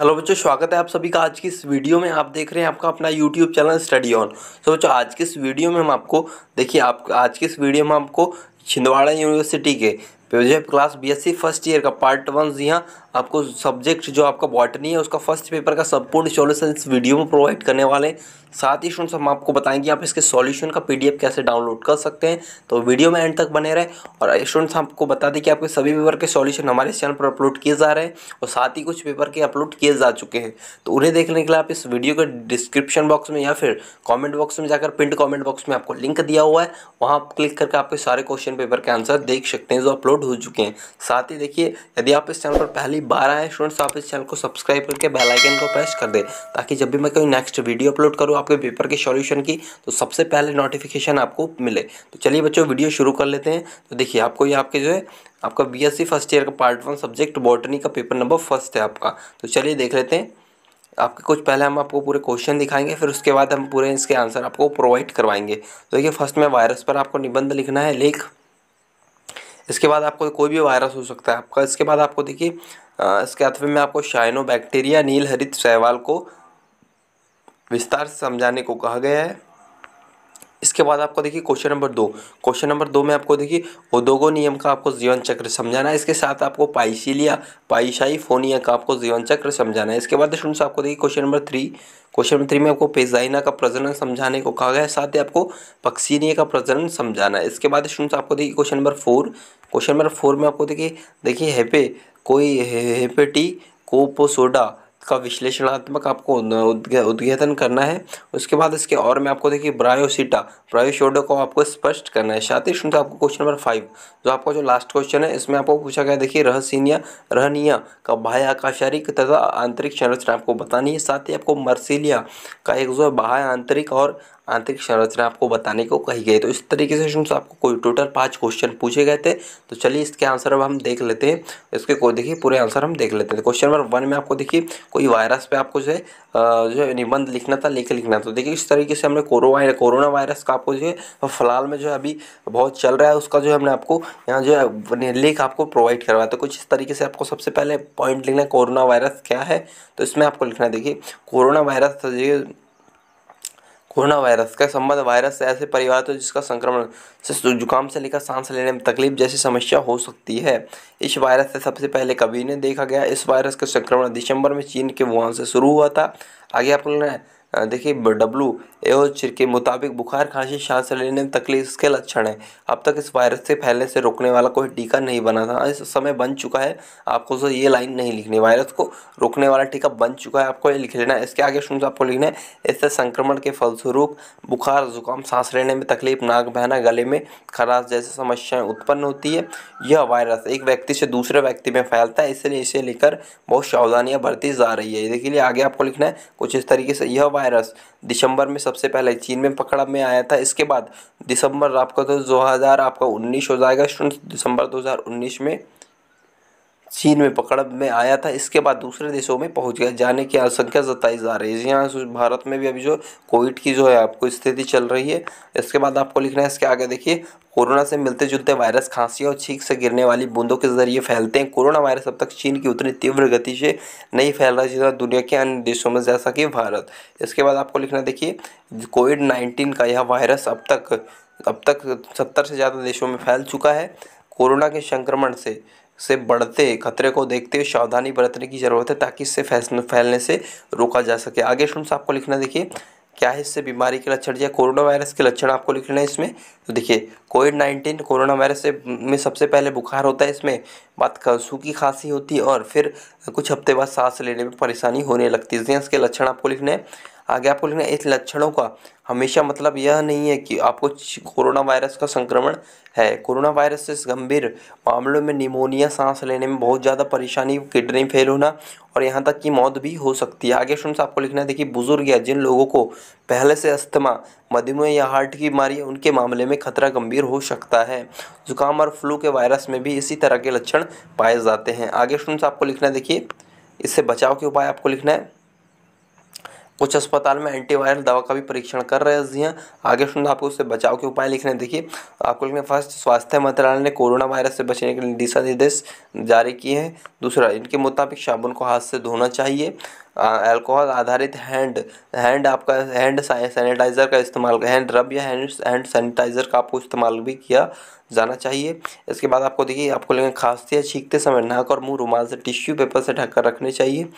Hello बच्चों स्वागत है आप सभी का आज की इस वीडियो में आप देख रहे हैं आपका अपना यूट्यूब चैनल स्टडी ऑन तो बच्चों आज के इस वीडियो में हम आपको देखिए आप आज के इस वीडियो में आपको छिंदवाड़ा यूनिवर्सिटी के project class BSc first year का पार्ट वन जी हाँ आपको सब्जेक्ट जो आपका बॉटनी है उसका फर्स्ट पेपर का संपूर्ण सॉल्यूशन इस वीडियो में प्रोवाइड करने वाले हैं साथ ही स्टूडेंट्स हम आपको बताएंगे आप इसके सॉल्यूशन का पीडीएफ कैसे डाउनलोड कर सकते हैं तो वीडियो में एंड तक बने रहे और स्टूडेंट्स आपको बता दें कि आपके सभी पेपर के सॉल्यूशन हमारे चैनल पर अपलोड किए जा रहे हैं और साथ ही कुछ पेपर के अपलोड किए जा चुके हैं तो उन्हें देखने के लिए आप इस वीडियो के डिस्क्रिप्शन बॉक्स में या फिर कॉमेंट बॉक्स में जाकर प्रिंट कॉमेंट बॉक्स में आपको लिंक दिया हुआ है वहाँ आप क्लिक करके आपके सारे क्वेश्चन पेपर के आंसर देख सकते हैं जो अपलोड हो चुके हैं साथ ही देखिए यदि आप इस चैनल पर पहली बारह है स्टूडेंट्स आप इस चैनल को सब्सक्राइब करके बेल आइकन को प्रेस कर दें ताकि जब भी मैं कोई नेक्स्ट वीडियो अपलोड करूँ आपके पेपर के सॉल्यूशन की तो सबसे पहले नोटिफिकेशन आपको मिले तो चलिए बच्चों वीडियो शुरू कर लेते हैं तो देखिए आपको ये आपके जो है आपका बी फर्स्ट ईयर का पार्ट वन सब्जेक्ट बॉटनी का पेपर नंबर फर्स्ट है आपका तो चलिए देख लेते हैं आपके कुछ पहले हम आपको पूरे क्वेश्चन दिखाएंगे फिर उसके बाद हम पूरे इसके आंसर आपको प्रोवाइड करवाएंगे तो देखिए फर्स्ट में वायरस पर आपको निबंध लिखना है लेख इसके बाद आपको कोई भी वायरस हो सकता है आपका इसके बाद आपको देखिए इसके अथवे में आपको शाइनो बैक्टीरिया नील हरित शैवाल को विस्तार से समझाने को कहा गया है इसके बाद आपको देखिए क्वेश्चन नंबर दो क्वेश्चन नंबर दो में आपको देखिए उद्योगों नियम का आपको जीवन चक्र समझाना है इसके साथ आपको पाइसिलिया पाइशाई फोनिया का आपको जीवन चक्र समझाना है इसके बाद स्टूडेंट्स आपको देखिए question number three question number three में आपको पेजाइना का प्रजनन समझाने को कहा गया है साथ ही आपको पक्सीनिया का प्रजनन समझाना है इसके बाद स्टूडेंट्स आपको देखिए question number four question number four में आपको देखिए देखिए हैपे कोई हेपेटी कोपोसोडा का विश्लेषणात्मक आपको उद्घाटन करना है उसके बाद इसके और में आपको देखिए ब्रायोसिटा ब्रायोशोडो को आपको स्पष्ट करना है साथ ही सुनते तो आपको क्वेश्चन नंबर फाइव जो आपका जो लास्ट क्वेश्चन है इसमें आपको पूछा गया देखिए रहसिनिया रहनिया का बाह्य आकाशारिक तथा आंतरिक संरचना आपको बतानी है साथ ही आपको मर्सिलिया का एक जो है बाह्य आंतरिक और आंतरिक संरचना आपको बताने को कही गई तो इस तरीके से स्टूडेंट्स आपको कोई टोटल पाँच क्वेश्चन पूछे गए थे तो चलिए इसके आंसर अब हम देख लेते हैं इसके को देखिए पूरे आंसर हम देख लेते हैं क्वेश्चन नंबर वन में आपको देखिए कोई वायरस पे आपको जो है जो है निबंध लिखना था लेख लिखना था तो देखिए इस तरीके से हमने कोरोना कोरोना वायरस का आपको जो है फिलहाल में जो है अभी बहुत चल रहा है उसका जो है हमने आपको यहाँ जो है लेख आपको प्रोवाइड करवाया तो कुछ इस तरीके से आपको सबसे पहले पॉइंट लिखना है कोरोना वायरस क्या है तो इसमें आपको लिखना है देखिए कोरोना वायरस कोरोना वायरस का संबंध वायरस से ऐसे परिवार तो जिसका संक्रमण से जुकाम से लेकर सांस लेने में तकलीफ जैसी समस्या हो सकती है इस वायरस से सबसे पहले कभी ने देखा गया इस वायरस का संक्रमण दिसंबर में चीन के वुहान से शुरू हुआ था आगे आप लोग देखिए डब्लू एओच के मुताबिक बुखार खांसी सांस लेने में तकलीफ इसके लक्षण है अब तक इस वायरस से फैलने से रोकने वाला कोई टीका नहीं बना था इस समय बन चुका है आपको जो तो ये लाइन नहीं लिखनी वायरस को रोकने वाला टीका बन चुका है आपको ये लिख लेना है इसके आगे शुरू आपको लिखना है इससे संक्रमण के फलस्वरूप बुखार जुकाम सांस लेने में तकलीफ नाक बहना गले में खराश जैसी समस्याएं उत्पन्न होती है यह वायरस एक व्यक्ति से दूसरे व्यक्ति में फैलता है इसलिए इसे लेकर बहुत सावधानियाँ बरती जा रही है देखिए आगे आपको लिखना है कुछ इस तरीके से यह वायरस वायरस दिसंबर में सबसे पहले चीन में पकड़ में आया था इसके बाद दिसंबर आपका तो दो हज़ार आपका उन्नीस हो जाएगा स्टूडेंट दिसंबर 2019 में चीन में पकड़ में आया था इसके बाद दूसरे देशों में पहुंच गया जाने की आशंका जताई जा रही है यहाँ भारत में भी अभी जो कोविड की जो है आपको स्थिति चल रही है इसके बाद आपको लिखना है इसके आगे देखिए कोरोना से मिलते जुलते वायरस खांसी और छींक से गिरने वाली बूंदों के जरिए फैलते हैं कोरोना वायरस अब तक चीन की उतनी तीव्र गति से नहीं फैल रहा जितना दुनिया के अन्य देशों में जैसा कि भारत इसके बाद आपको लिखना देखिए कोविड नाइन्टीन का यह वायरस अब तक अब तक सत्तर से ज़्यादा देशों में फैल चुका है कोरोना के संक्रमण से से बढ़ते खतरे को देखते हुए सावधानी बरतने की ज़रूरत है ताकि इससे फैलने से रोका जा सके आगे स्टूडेंट्स आपको लिखना देखिए क्या है इससे बीमारी के लक्षण या कोरोना वायरस के लक्षण आपको लिखना है इसमें तो देखिए कोविड नाइन्टीन कोरोना वायरस से में सबसे पहले बुखार होता है इसमें बात सूखी खांसी होती है और फिर कुछ हफ्ते बाद सांस लेने में परेशानी होने लगती है इसके लक्षण आपको लिखने हैं आगे आपको लिखना है इस लक्षणों का हमेशा मतलब यह नहीं है कि आपको कोरोना वायरस का संक्रमण है कोरोना वायरस से गंभीर मामलों में निमोनिया सांस लेने में बहुत ज़्यादा परेशानी किडनी फेल होना और यहाँ तक कि मौत भी हो सकती है आगे से आपको लिखना है देखिए बुजुर्ग या जिन लोगों को पहले से अस्थमा मधुमेह या हार्ट की बीमारी उनके मामले में खतरा गंभीर हो सकता है जुकाम और फ्लू के वायरस में भी इसी तरह के लक्षण पाए जाते हैं आगे से आपको लिखना है देखिए इससे बचाव के उपाय आपको लिखना है कुछ अस्पताल में एंटीवायरल दवा का भी परीक्षण कर रहे हैं हाँ। आगे सुनना आपको उससे बचाव के उपाय लिखने देखिए आपको लिखने फर्स्ट स्वास्थ्य मंत्रालय ने कोरोना वायरस से बचने के लिए दिशा निर्देश जारी किए हैं दूसरा इनके मुताबिक साबुन को हाथ से धोना चाहिए अल्कोहल आधारित हैंड हैंड आपका हैंड सैनिटाइज़र का इस्तेमाल हैंड रब या हैंड हैंड सैनिटाइज़र का आपको इस्तेमाल भी किया जाना चाहिए इसके बाद आपको देखिए आपको लेकिन खांसते या छींकते समय नाक और मुंह रुमाल से टिश्यू पेपर से ढककर रखने चाहिए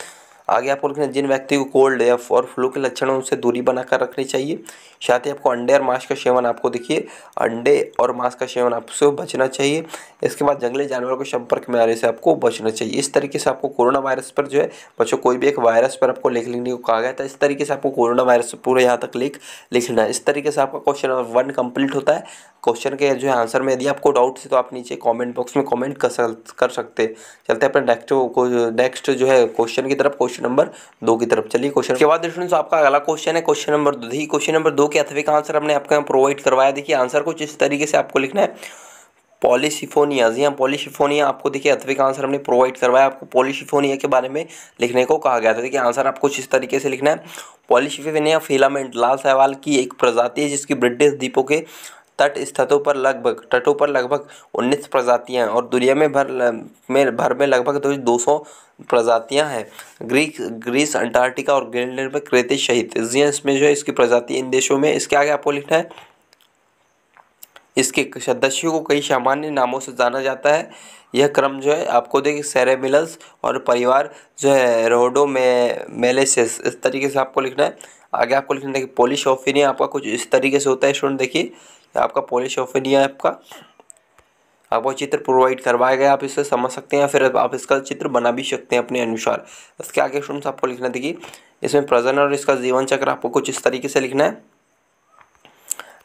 आगे आपको लिखना जिन व्यक्ति को कोल्ड या और फ्लू के लक्षण उनसे दूरी बनाकर रखनी चाहिए साथ ही आपको अंडे और मांस का सेवन आपको देखिए अंडे और मांस का सेवन आपसे बचना चाहिए इसके बाद जंगली जानवरों के संपर्क में आने से आपको बचना चाहिए इस तरीके से आपको कोरोना वायरस पर जो है बच्चों कोई भी एक वायरस पर आपको लेख लिखने को कहा गया था इस तरीके से आपको कोरोना वायरस पूरा यहाँ तक लेख लिखना है इस तरीके से आपका क्वेश्चन नंबर वन कंप्लीट होता है क्वेश्चन के जो है आंसर में यदि आपको डाउट है तो आप नीचे कमेंट बॉक्स में कमेंट कर कर सकते चलते हैं अपने नेक्स्ट नेक्स्ट जो है क्वेश्चन की तरफ क्वेश्चन नंबर दो की तरफ चलिए क्वेश्चन के बाद स्टूडेंट्स आपका अगला क्वेश्चन है क्वेश्चन नंबर दो देखिए क्वेश्चन नंबर दो के अथवे का आंसर हमने आपको यहाँ प्रोवाइड करवाया देखिए आंसर कुछ इस तरीके से आपको लिखना है पॉलीसिफोनिया जी हाँ पॉलीसिफोनिया आपको देखिए अथवे का आंसर हमने प्रोवाइड करवाया आपको पॉलीसिफोनिया के बारे में लिखने को कहा गया था देखिए आंसर आपको इस तरीके से लिखना है पॉलीसिफोनिया फिलामेंट लाल सहवाल की एक प्रजाति है जिसकी ब्रिटिश द्वीपों के तट स्थतों पर लगभग तटों पर लगभग उन्नीस प्रजातियाँ और दुनिया में भर में भर में लगभग तो दो सौ प्रजातियां हैं ग्रीक ग्रीस अंटार्कटिका और ग्रीनलैंड में क्रेते शहीद हाँ, इसमें जो है इसकी प्रजाति इन देशों में इसके आगे आपको लिखना है इसके सदस्यों को कई सामान्य नामों से जाना जाता है यह क्रम जो है आपको देखिए सेरेमिलस और परिवार जो है रोडो में मेलेसिस इस तरीके से आपको लिखना है आगे आपको लिखना है कि पोलिश ऑफिनिया आपका कुछ इस तरीके से होता है स्टूडेंट देखिए तो आपका है आपका आपको चित्र प्रोवाइड करवाया गया आप इसे समझ सकते हैं फिर आप इसका चित्र बना भी सकते हैं अपने अनुसार इसके आगे स्टूडेंट्स आपको लिखना देखिए इसमें प्रजन और इसका जीवन चक्र आपको कुछ इस तरीके से लिखना है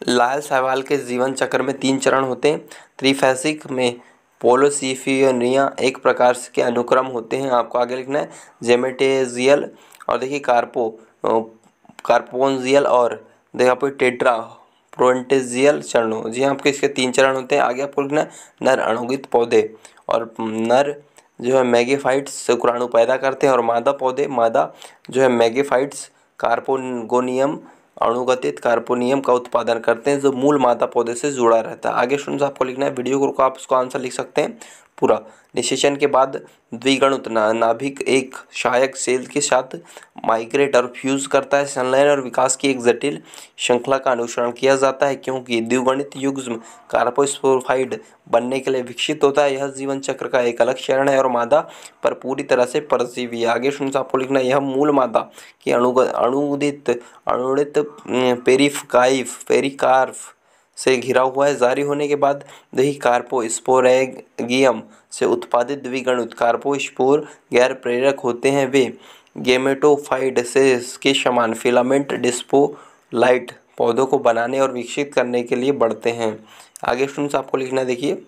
लाल सहवाल के जीवन चक्र में तीन चरण होते हैं त्रिफैसिक में पोलोसीफियनिया एक प्रकार के अनुक्रम होते हैं आपको आगे लिखना है जेमेटेजियल और देखिए कार्पो कार्पोनजियल और देखिए आपको टेट्रा प्रोन्टेजियल चरणों जी हाँ, आपके इसके तीन चरण होते हैं आगे आपको लिखना है नर अणुगित पौधे और नर जो है मैगेफाइट्स शुक्राणु पैदा करते हैं और मादा पौधे मादा जो है मैगेफाइट्स कार्पोगोनियम अणुगतित कार्पोनियम का उत्पादन करते हैं जो मूल मादा पौधे से जुड़ा रहता है आगे स्टूडेंट्स आपको लिखना है वीडियो को आप उसको आंसर लिख सकते हैं पूरा निशेचन के बाद उतना नाभिक एक सहायक सेल के साथ माइग्रेट और फ्यूज करता है संलयन और विकास की एक जटिल श्रृंखला का अनुसरण किया जाता है क्योंकि द्विगणित युग्म कार्पोस्पोरफाइड बनने के लिए विकसित होता है यह जीवन चक्र का एक अलग चरण है और मादा पर पूरी तरह से परजीवी आगे सुन आपको लिखना यह मूल मादा की अणुदित अणुणित पेरिफकाइफ पेरिकार्फ से घिरा हुआ है जारी होने के बाद दही कार्पोस्पोरेगियम से उत्पादित द्विगणुत कार्पोस्पोर गैर प्रेरक होते हैं वे गेमेटोफाइड से इसके समान फिलामेंट डिस्पोलाइट पौधों को बनाने और विकसित करने के लिए बढ़ते हैं आगे स्टूडेंट्स आपको लिखना देखिए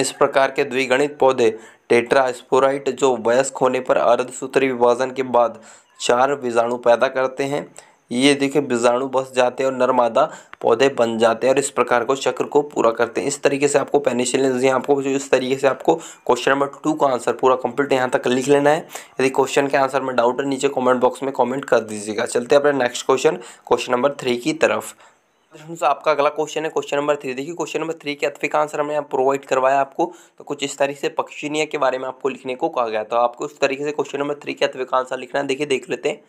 इस प्रकार के द्विगणित पौधे टेट्रास्पोराइट जो वयस्क होने पर अर्धसूत्री विभाजन के बाद चार बीजाणु पैदा करते हैं ये देखिए बीजाणु बस जाते हैं और नर्मादा पौधे बन जाते हैं और इस प्रकार को चक्र को पूरा करते हैं इस तरीके से आपको पेनिसिलिन जी आपको जो इस तरीके से आपको क्वेश्चन नंबर टू का आंसर पूरा कंप्लीट यहाँ तक लिख लेना है यदि क्वेश्चन के आंसर में डाउट है नीचे कमेंट बॉक्स में कमेंट कर दीजिएगा चलते अपने next question question number three की तरफ आपका अगला क्वेश्चन है क्वेश्चन नंबर थ्री देखिए क्वेश्चन नंबर थ्री के अतफिक आंसर हमने यहाँ प्रोवाइड करवाया आपको तो कुछ इस तरीके से पक्षिनिया के बारे में आपको लिखने को कहा गया तो आपको उस तरीके से क्वेश्चन नंबर थ्री के अतफिक आंसर लिखना है देखिए देख लेते हैं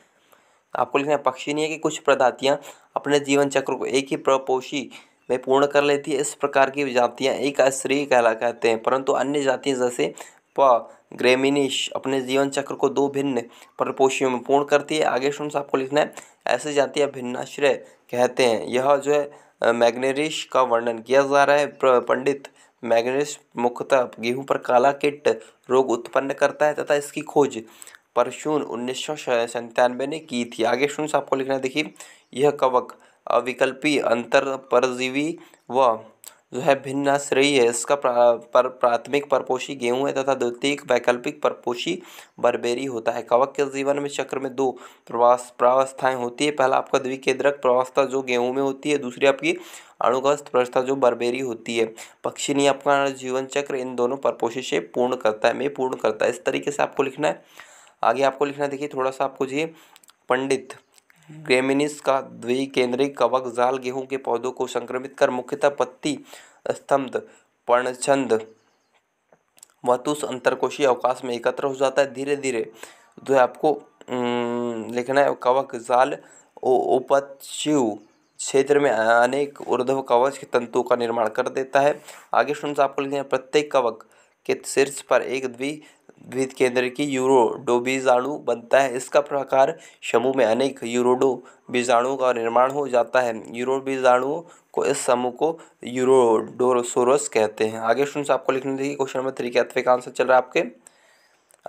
आपको लिखना है पक्षी नहीं है कि कुछ प्रजातियाँ अपने जीवन चक्र को एक ही प्रपोषी में पूर्ण कर लेती है इस प्रकार की जातियाँ एक स्त्री कहला कहते हैं परंतु अन्य जातियाँ जैसे प ग्रेमिनिश अपने जीवन चक्र को दो भिन्न प्रपोषियों में पूर्ण करती है आगे सुन आपको लिखना है ऐसी जातियाँ भिन्नाश्रय कहते हैं यह जो है मैग्नेरिश का वर्णन किया जा रहा है पंडित मैग्नेरिश मुख्यतः गेहूं पर काला किट रोग उत्पन्न करता है तथा इसकी खोज परशून उन्नीस सौ सन्तानवे ने की थी आगे शून्य आपको लिखना है देखिए यह कवक अविकल्पी अंतर परजीवी व जो है श्रेय है इसका पर प्राथमिक परपोषी गेहूं है तथा द्वितीय वैकल्पिक परपोषी बरबेरी होता है कवक के जीवन में चक्र में दो प्रवास प्रावस्थाएं होती है पहला आपका द्विकेद्रक प्रवास्था जो गेहूं में होती है दूसरी आपकी अणुगस्थ प्रवस्था जो बरबेरी होती है पक्षी आपका अपना जीवन चक्र इन दोनों परपोषी से पूर्ण करता है में पूर्ण करता है इस तरीके से आपको लिखना है आगे आपको लिखना देखिए थोड़ा सा आपको जी पंडित ग्रेमिनिस का द्विकेंद्रिक कवक जाल गेहूं के पौधों को संक्रमित कर मुख्यतः पत्ती स्तंभ पर्णछंद वतुष अंतरकोशीय अवकाश में एकत्र हो जाता है धीरे धीरे जो है आपको लिखना है कवक जाल उपचिव क्षेत्र में अनेक ऊर्ध्व कवच के तंतु का निर्माण कर देता है आगे से आपको लिखना है प्रत्येक कवक के शीर्ष पर एक द्वि द्वित केंद्र की यूरोडो बीजाणु बनता है इसका प्रकार समूह में अनेक यूरोडो बीजाणु का निर्माण हो जाता है यूरो बीजाणुओं को इस समूह को यूरोडोरोसोरस कहते हैं आगे स्टूडेंट्स आपको लिखने देखिए क्वेश्चन नंबर थ्री के अथवे का आंसर चल रहा है आपके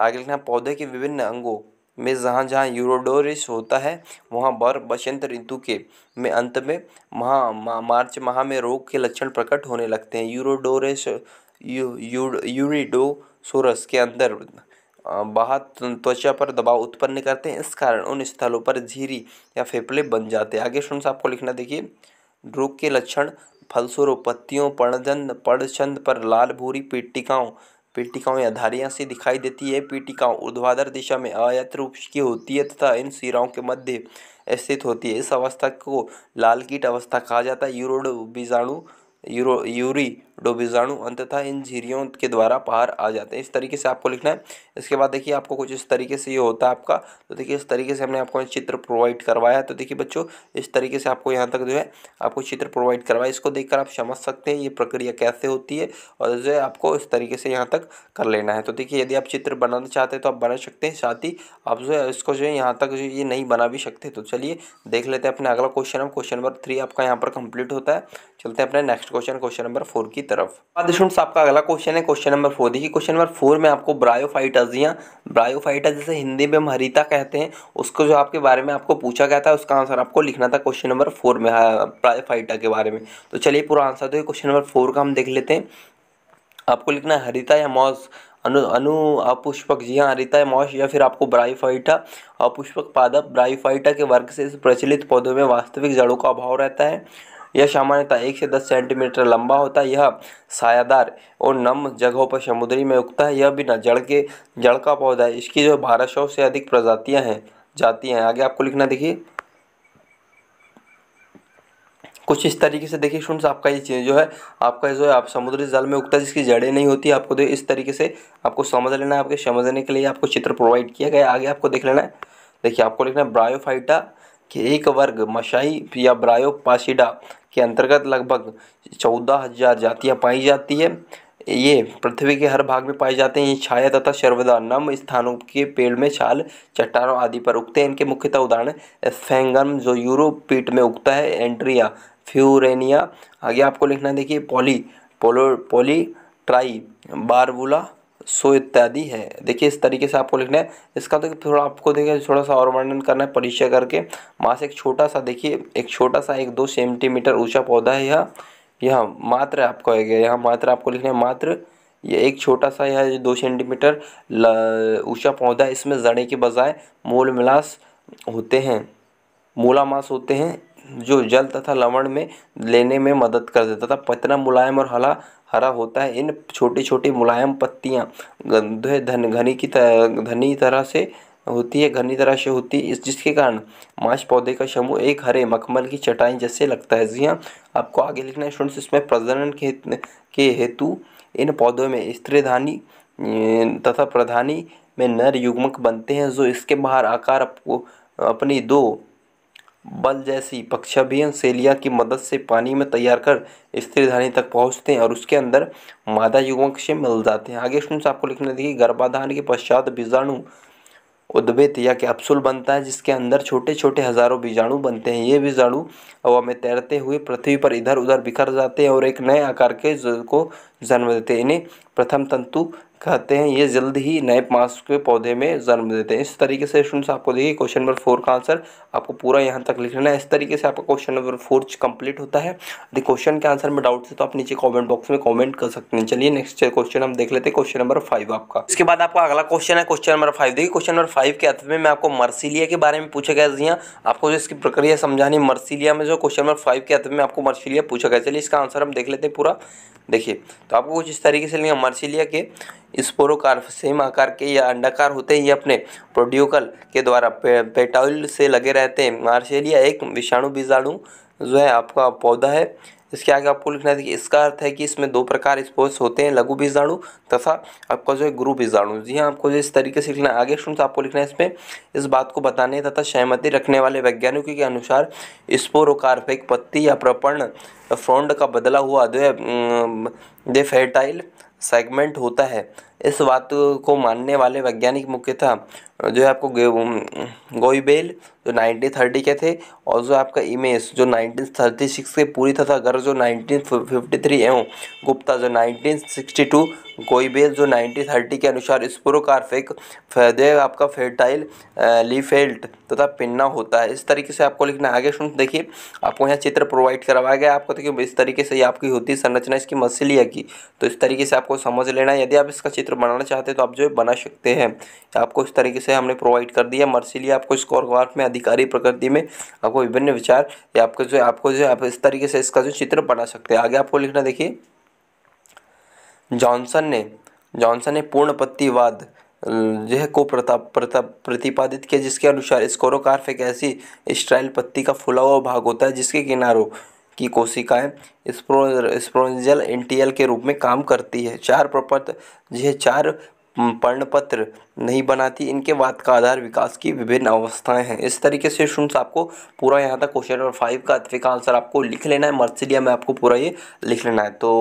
आगे लिखना पौधे के विभिन्न अंगों में जहाँ जहाँ यूरोडोरिस होता है वहाँ बर बसंत ऋतु के में अंत में महा मा, मार्च माह में रोग के लक्षण प्रकट होने लगते हैं यूरोडोरिस यू, यू यूरिडोसोरस के अंदर बाहत त्वचा पर दबाव उत्पन्न करते हैं इस कारण उन स्थलों पर झीरी या फेफड़े बन जाते हैं आगे सुन आपको लिखना देखिए रोग के लक्षण फलस्वरूप पत्तियों पर्णजन पर्णछंद पर लाल भूरी पीटिकाओं पीटिकाओं या धारियाँ से दिखाई देती है पीटिकाओं ऊर्ध्वाधर दिशा में आयत रूप की होती है तथा इन सिराओं के मध्य स्थित होती है इस अवस्था को लाल कीट अवस्था कहा जाता है यूरोड बीजाणु यूरो यूरी डोबिजाणु बीजाणु अंततः इन झीरियों के द्वारा बाहर आ जाते हैं इस तरीके से आपको लिखना है इसके बाद देखिए आपको कुछ इस तरीके से ये होता है आपका तो देखिए इस तरीके से हमने आपको चित्र प्रोवाइड करवाया तो देखिए बच्चों इस तरीके से आपको यहाँ तक जो है आपको चित्र प्रोवाइड करवाया इसको देखकर आप समझ सकते हैं ये प्रक्रिया कैसे होती है और जो है आपको इस तरीके से यहाँ तक कर लेना है तो देखिए यदि आप चित्र बनाना चाहते हैं तो आप बना सकते हैं साथ ही आप जो है इसको जो है यहाँ तक जो ये नहीं बना भी सकते तो चलिए देख लेते हैं अपना अगला क्वेश्चन क्वेश्चन नंबर थ्री आपका यहाँ पर कंप्लीट होता है चलते हैं अपने next question question number four की तरफ स्टूडेंट्स आपका अगला क्वेश्चन है क्वेश्चन नंबर फोर देखिए क्वेश्चन नंबर फोर में आपको ब्रायोफाइटस या हाँ ब्रायोफाइटस जैसे हिंदी में हम हरिता कहते हैं उसको जो आपके बारे में आपको पूछा गया था उसका आंसर आपको लिखना था क्वेश्चन नंबर फोर में ब्रायोफाइटा हाँ, के बारे में तो चलिए पूरा आंसर देखिए क्वेश्चन नंबर फोर का हम देख लेते हैं आपको लिखना है हरिता या मॉस अनु अनु अपुष्पक जी हाँ हरिता या मॉस या फिर आपको ब्रायोफाइटा अपुष्पक पादप ब्रायोफाइटा के वर्ग से प्रचलित पौधों में वास्तविक जड़ों का अभाव रहता है यह सामान्यतः एक से दस सेंटीमीटर लंबा होता है यह सायादार और नम जगहों पर समुद्री में उगता है यह बिना जड़ के जड़ का पौधा है इसकी जो बारह सौ से अधिक प्रजातियां हैं जाती हैं आगे आपको लिखना देखिए कुछ इस तरीके से देखिए सुन आपका ये चीज़ जो है आपका जो है आप समुद्री जल में उगता है जिसकी जड़ें नहीं होती आपको देखिए तो इस तरीके से आपको समझ लेना है आपके समझने के लिए आपको चित्र प्रोवाइड किया गया आगे आपको देख लेना है देखिए आपको लिखना है ब्रायोफाइटा कि एक वर्ग मशाई या ब्रायोपासिडा के अंतर्गत लगभग चौदह हजार जातियाँ पाई जाती है ये पृथ्वी के हर भाग में पाए जाते हैं ये छाया तथा सर्वदा नम स्थानों के पेड़ में छाल चट्टानों आदि पर उगते हैं इनके मुख्यतः उदाहरण फेंगम जो यूरोप पीठ में उगता है एंट्रिया फ्यूरेनिया आगे आपको लिखना देखिए पॉली पोलो पॉली ट्राई बारबुला सो इत्यादि है देखिए इस तरीके से आपको लिखना है इसका तो थोड़ा आपको देखिए थोड़ा सा और वर्णन करना है परिचय करके वहाँ से एक छोटा सा देखिए एक छोटा सा एक दो सेंटीमीटर ऊंचा पौधा है यह यह मात्र आपको आएगा यहाँ मात्र आपको लिखना है मात्र यह एक छोटा सा यह दो सेंटीमीटर ऊंचा पौधा इसमें जड़े के बजाय मूल मिलास होते हैं मूलामास होते हैं जो जल तथा लवण में लेने में मदद कर देता था पतना मुलायम और हला हरा होता है इन छोटी छोटी मुलायम पत्तियाँ गंधे धन घनी की तरह घनी तरह से होती है घनी तरह से होती है इस जिसके कारण माश पौधे का समूह एक हरे मखमल की चटाई जैसे लगता है जी हाँ आपको आगे लिखना है स्टूडेंट्स इसमें प्रजनन के के हेतु इन पौधों में स्त्रीधानी अं, तथा प्रधानी में नर युग्मक बनते हैं जो इसके बाहर आकार आपको अपनी दो बल जैसी पक्षाभियन सेलिया की मदद से पानी में तैयार कर स्त्रीधानी तक पहुंचते हैं और उसके अंदर मादा युवक से मिल जाते हैं आगे स्टूडेंट्स आपको लिखना देखिए गर्भाधान के पश्चात बीजाणु उद्भित या कैप्सूल बनता है जिसके अंदर छोटे छोटे हजारों बीजाणु बनते हैं ये बीजाणु हवा में तैरते हुए पृथ्वी पर इधर उधर बिखर जाते हैं और एक नए आकार के को जन्म देते हैं इन्हें प्रथम तंतु कहते हैं ये जल्द ही नए पास के पौधे में जन्म देते हैं इस तरीके से स्टूडेंट्स आपको देखिए क्वेश्चन नंबर फोर का आंसर आपको पूरा यहाँ तक लिख लेना है इस तरीके से आपका क्वेश्चन नंबर फोर कंप्लीट होता है यदि क्वेश्चन के आंसर में डाउट है तो आप नीचे कमेंट बॉक्स में कमेंट कर सकते हैं चलिए नेक्स्ट क्वेश्चन हम देख लेते हैं क्वेश्चन नंबर फाइव आपका इसके बाद आपका अगला क्वेश्चन है क्वेश्चन नंबर फाइव देखिए क्वेश्चन नंबर फाइव के अंत में मैं आपको मर्सिलिया के बारे में पूछा गया जी आपको जो इसकी प्रक्रिया समझानी मर्सिलिया में जो क्वेश्चन नंबर फाइव के अंत में आपको मर्सिलिया पूछा गया चलिए इसका आंसर हम देख लेते हैं पूरा देखिए तो आपको कुछ इस तरीके से लिया मर्सिलिया के स्पोरोकार्प सेम आकार के या अंडाकार होते ही अपने प्रोड्यूकल के द्वारा पे, पेटाइल से लगे रहते हैं मार्शेलिया एक विषाणु बीजाणु जो है आपका पौधा है इसके आगे आपको लिखना है कि इसका अर्थ है कि इसमें दो प्रकार स्पोर्स होते हैं लघु बीजाणु तथा आपका जो है गुरु बीजाणु जी हाँ आपको जो इस तरीके से लिखना है आगे स्टूडेंट्स तो आपको लिखना है इसमें इस बात को बताने तथा सहमति रखने वाले वैज्ञानिकों के अनुसार स्पोरोकार्प पत्ती या प्रपर्ण फ्रोंड का बदला हुआ जो है दे फेटाइल सेगमेंट होता है इस बात को मानने वाले वैज्ञानिक मुख्यतः जो है आपको गोईबेल जो नाइनटीन थर्टी के थे और जो आपका इमेज जो नाइनटीन थर्टी सिक्स के पूरी तथा अगर जो नाइनटीन फिफ्टी थ्री एवं गुप्ता जो नाइनटीन सिक्सटी टू गोईबेल जो नाइनटीन थर्टी के अनुसार स्पोरोकार्फिक फैदे आपका फेटाइल लीफेल्ट तथा पिन्ना होता है इस तरीके से आपको लिखना आगे सुन देखिए आपको यहाँ चित्र प्रोवाइड करवाया गया आपको देखिए इस तरीके से आपकी होती संरचना इसकी मसलिया की तो इस तरीके से आपको समझ लेना यदि आप इसका चित्र चित्र बनाना चाहते हैं तो आप जो है बना सकते हैं आपको इस तरीके से हमने प्रोवाइड कर दिया मर्सिली आपको स्कोर वार्क में अधिकारी प्रकृति में आपको विभिन्न विचार या आपको जो है आपको जो है आप इस तरीके से इसका जो चित्र बना सकते हैं आगे आपको लिखना देखिए जॉनसन ने जॉनसन ने पूर्णपत्तिवाद जो है को प्रताप प्रताप प्रतिपादित किया जिसके अनुसार स्कोरोकार्फ एक ऐसी स्टाइल पत्ती का फुला हुआ भाग होता है जिसके किनारों की कोशिकाएं स्प्रोजल एंटीएल के रूप में काम करती है चार प्रपत्र यह चार पर्णपत्र नहीं बनाती इनके बाद का आधार विकास की विभिन्न अवस्थाएं हैं इस तरीके से स्टूडेंट्स आपको पूरा यहाँ तक क्वेश्चन नंबर फाइव का अतवे आंसर आपको लिख लेना है मर्सिडिया में आपको पूरा ये लिख लेना है तो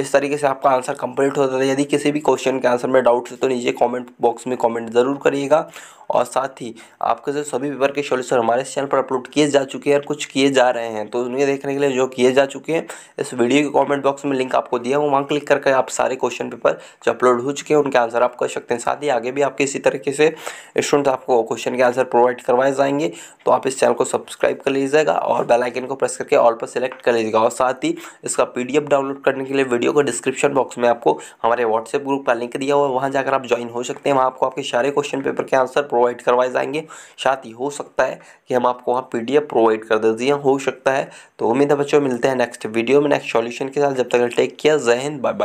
इस तरीके से आपका आंसर कंप्लीट होता है यदि किसी भी क्वेश्चन के आंसर में डाउट्स है तो नीचे कॉमेंट बॉक्स में कॉमेंट ज़रूर करिएगा और साथ ही आपके जो सभी पेपर के सोल्यूशन हमारे चैनल पर अपलोड किए जा चुके हैं और कुछ किए जा रहे हैं तो उन्हें देखने के लिए जो किए जा चुके हैं इस वीडियो के कमेंट बॉक्स में लिंक आपको दिया हूँ वहाँ क्लिक करके आप सारे क्वेश्चन पेपर जो अपलोड हो चुके हैं उनके आंसर आप कर सकते हैं साथ ही आगे भी आपके आपके इसी तरीके से स्टूडेंट्स आपको क्वेश्चन के आंसर प्रोवाइड करवाए जाएंगे तो आप इस चैनल को सब्सक्राइब कर लीजिएगा और बेल आइकन को प्रेस करके ऑल पर सेलेक्ट कर लीजिएगा और साथ ही इसका पीडीएफ डाउनलोड करने के लिए वीडियो को डिस्क्रिप्शन बॉक्स में आपको हमारे व्हाट्सएप ग्रुप का लिंक दिया हुआ है वहाँ जाकर आप ज्वाइन हो सकते हैं वहाँ आपको आपके सारे क्वेश्चन पेपर के आंसर प्रोवाइड करवाए जाएंगे साथ ही हो सकता है कि हम आपको वहाँ पी प्रोवाइड कर दे दिए हाँ, हो सकता है तो उम्मीद है बच्चों मिलते हैं नेक्स्ट वीडियो में नेक्स्ट सॉल्यूशन के साथ जब तक टेक केयर जय हिंद बाय बाय